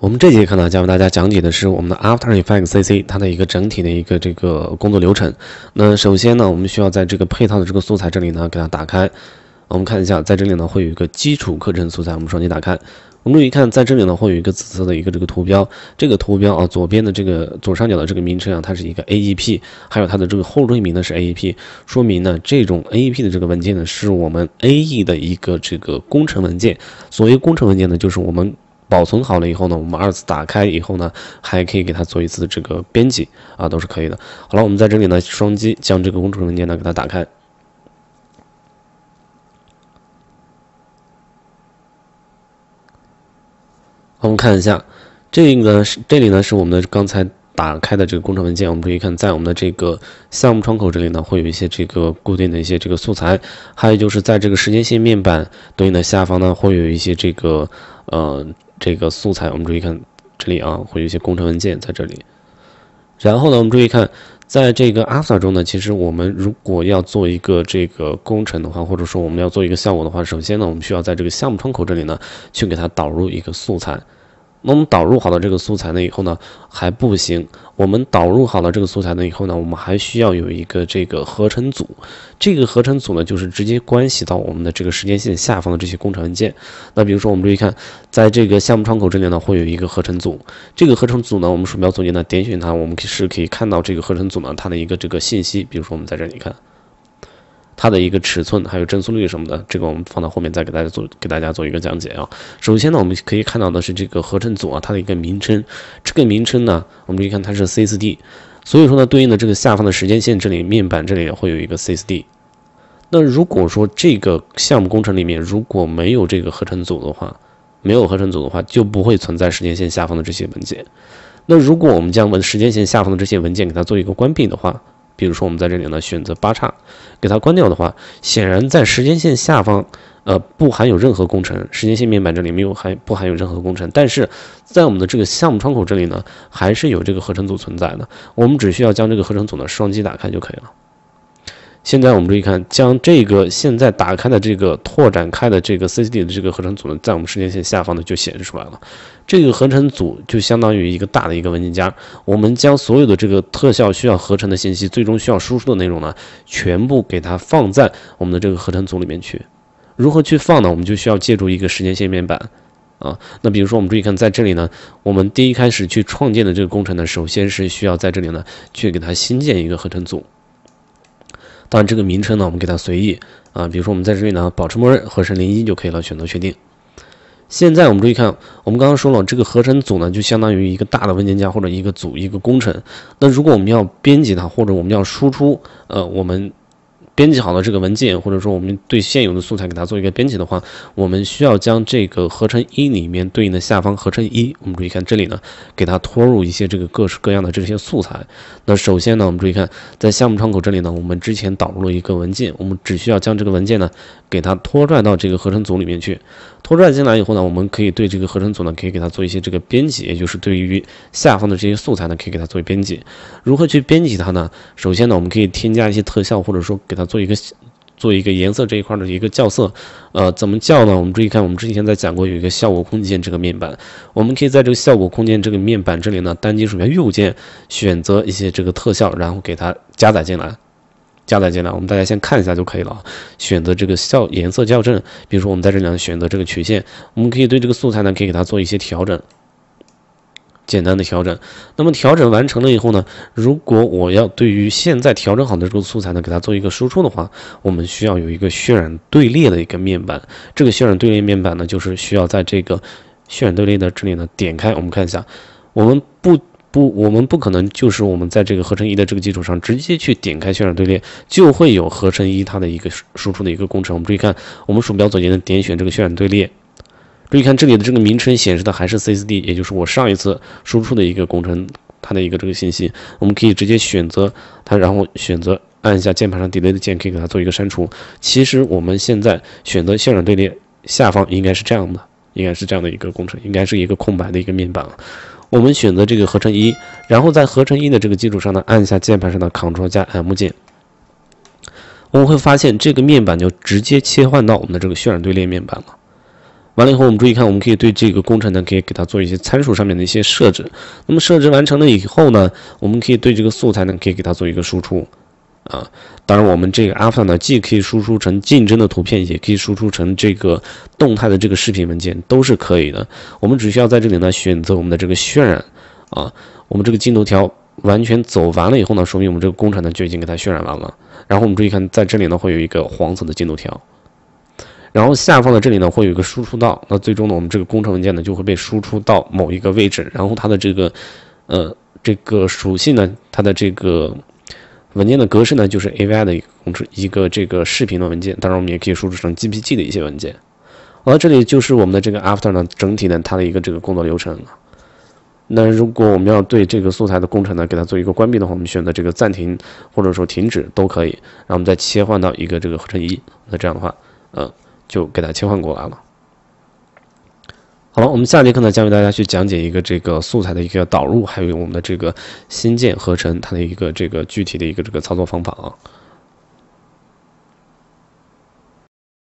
我们这节课呢，将为大家讲解的是我们的 After Effects CC 它的一个整体的一个这个工作流程。那首先呢，我们需要在这个配套的这个素材这里呢，给它打开。我们看一下，在这里呢会有一个基础课程素材，我们双击打开。我们注意看，在这里呢会有一个紫色的一个这个图标，这个图标啊，左边的这个左上角的这个名称啊，它是一个 AEP，还有它的这个后缀名呢是 AEP，说明呢这种 AEP 的这个文件呢是我们 AE 的一个这个工程文件。所谓工程文件呢，就是我们。保存好了以后呢，我们二次打开以后呢，还可以给它做一次这个编辑啊，都是可以的。好了，我们在这里呢，双击将这个工程文件呢给它打开。我们看一下，这个是这里呢是我们的刚才打开的这个工程文件。我们可以看，在我们的这个项目窗口这里呢，会有一些这个固定的一些这个素材，还有就是在这个时间线面板对应的下方呢，会有一些这个呃。这个素材，我们注意看这里啊，会有一些工程文件在这里。然后呢，我们注意看，在这个 After 中呢，其实我们如果要做一个这个工程的话，或者说我们要做一个效果的话，首先呢，我们需要在这个项目窗口这里呢，去给它导入一个素材。那我们导入好了这个素材呢以后呢还不行，我们导入好了这个素材呢以后呢，我们还需要有一个这个合成组，这个合成组呢就是直接关系到我们的这个时间线下方的这些工程文件。那比如说我们注意看，在这个项目窗口这里呢会有一个合成组，这个合成组呢我们鼠标左键呢点选它，我们是可以看到这个合成组呢它的一个这个信息，比如说我们在这里看。它的一个尺寸，还有帧速率什么的，这个我们放到后面再给大家做给大家做一个讲解啊。首先呢，我们可以看到的是这个合成组啊，它的一个名称，这个名称呢，我们可以看它是 C 四 D，所以说呢，对应的这个下方的时间线这里面板这里会有一个 C 四 D。那如果说这个项目工程里面如果没有这个合成组的话，没有合成组的话，就不会存在时间线下方的这些文件。那如果我们将文时间线下方的这些文件给它做一个关闭的话。比如说，我们在这里呢选择八叉，给它关掉的话，显然在时间线下方，呃不含有任何工程，时间线面板这里没有还不含有任何工程，但是在我们的这个项目窗口这里呢，还是有这个合成组存在的，我们只需要将这个合成组呢双击打开就可以了。现在我们注意看，将这个现在打开的这个拓展开的这个 C C D 的这个合成组呢，在我们时间线下方呢就显示出来了。这个合成组就相当于一个大的一个文件夹，我们将所有的这个特效需要合成的信息，最终需要输出的内容呢，全部给它放在我们的这个合成组里面去。如何去放呢？我们就需要借助一个时间线面板啊。那比如说我们注意看，在这里呢，我们第一开始去创建的这个工程呢，首先是需要在这里呢去给它新建一个合成组。当然，这个名称呢，我们给它随意啊，比如说我们在这里呢，保持默认，合成零一就可以了，选择确定。现在我们注意看，我们刚刚说了，这个合成组呢，就相当于一个大的文件夹或者一个组、一个工程。那如果我们要编辑它，或者我们要输出，呃，我们。编辑好的这个文件，或者说我们对现有的素材给它做一个编辑的话，我们需要将这个合成一里面对应的下方合成一，我们注意看这里呢，给它拖入一些这个各式各样的这些素材。那首先呢，我们注意看在项目窗口这里呢，我们之前导入了一个文件，我们只需要将这个文件呢给它拖拽到这个合成组里面去。拖拽进来以后呢，我们可以对这个合成组呢可以给它做一些这个编辑，也就是对于下方的这些素材呢可以给它做编辑。如何去编辑它呢？首先呢，我们可以添加一些特效，或者说给它。做一个做一个颜色这一块的一个校色，呃，怎么校呢？我们注意看，我们之前在讲过有一个效果空间这个面板，我们可以在这个效果空间这个面板这里呢，单击鼠标右键选择一些这个特效，然后给它加载进来，加载进来，我们大家先看一下就可以了。选择这个校颜色校正，比如说我们在这里选择这个曲线，我们可以对这个素材呢可以给它做一些调整。简单的调整，那么调整完成了以后呢？如果我要对于现在调整好的这个素材呢，给它做一个输出的话，我们需要有一个渲染队列的一个面板。这个渲染队列面板呢，就是需要在这个渲染队列的这里呢点开。我们看一下，我们不不，我们不可能就是我们在这个合成一的这个基础上直接去点开渲染队列，就会有合成一它的一个输出的一个工程。我们注意看，我们鼠标左键呢点选这个渲染队列。注意看这里的这个名称显示的还是 C4D，也就是我上一次输出的一个工程，它的一个这个信息，我们可以直接选择它，然后选择按一下键盘上 delay 的键，可以给它做一个删除。其实我们现在选择渲染队列下方应该是这样的，应该是这样的一个工程，应该是一个空白的一个面板。我们选择这个合成一，然后在合成一的这个基础上呢，按一下键盘上的 Ctrl 加 M 键，我们会发现这个面板就直接切换到我们的这个渲染队列面板了。完了以后，我们注意看，我们可以对这个工程呢，可以给它做一些参数上面的一些设置。那么设置完成了以后呢，我们可以对这个素材呢，可以给它做一个输出，啊，当然我们这个 a Alpha 呢，既可以输出成竞争的图片，也可以输出成这个动态的这个视频文件，都是可以的。我们只需要在这里呢，选择我们的这个渲染，啊，我们这个进度条完全走完了以后呢，说明我们这个工程呢就已经给它渲染完了。然后我们注意看，在这里呢会有一个黄色的进度条。然后下方的这里呢，会有一个输出到，那最终呢，我们这个工程文件呢就会被输出到某一个位置，然后它的这个，呃，这个属性呢，它的这个文件的格式呢就是 AVI 的一个工程，一个这个视频的文件，当然我们也可以输出成 GPG 的一些文件。好，了，这里就是我们的这个 After 呢整体呢它的一个这个工作流程。那如果我们要对这个素材的工程呢给它做一个关闭的话，我们选择这个暂停或者说停止都可以，然后我们再切换到一个这个合成一。那这样的话，嗯。就给它切换过来了。好了，我们下节课呢，将为大家去讲解一个这个素材的一个导入，还有我们的这个新建合成它的一个这个具体的一个这个操作方法啊。